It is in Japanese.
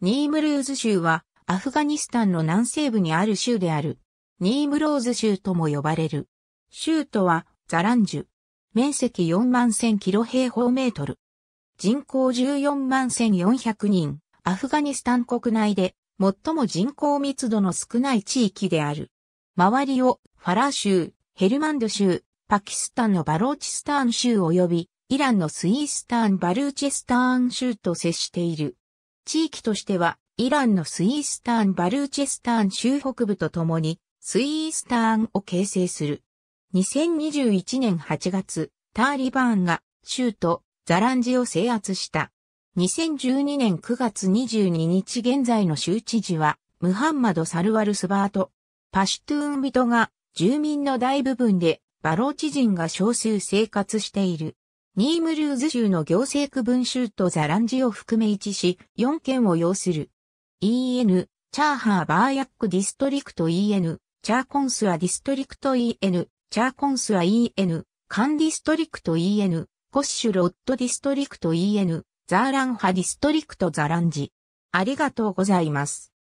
ニームルーズ州はアフガニスタンの南西部にある州である。ニームローズ州とも呼ばれる。州都はザランジュ。面積4万1000キロ平方メートル。人口14万1400人。アフガニスタン国内で最も人口密度の少ない地域である。周りをファラー州、ヘルマンド州、パキスタンのバローチスターン州及びイランのスイースターンバルーチェスターン州と接している。地域としては、イランのスイースターン・バルーチェスターン州北部とともに、スイースターンを形成する。2021年8月、ターリバーンが州都ザランジを制圧した。2012年9月22日現在の州知事は、ムハンマド・サルワル・スバート。パシュトゥーン人が住民の大部分でバローチ人が少数生活している。ニームルーズ州の行政区分州とザランジを含め1市4県を要する。EN、チャーハーバーヤックディストリクト EN、チャーコンスアディストリクト EN、チャーコンスア EN、カンディストリクト EN、コッシュロットディストリクト EN、ザーランハディストリクトザランジ。ありがとうございます。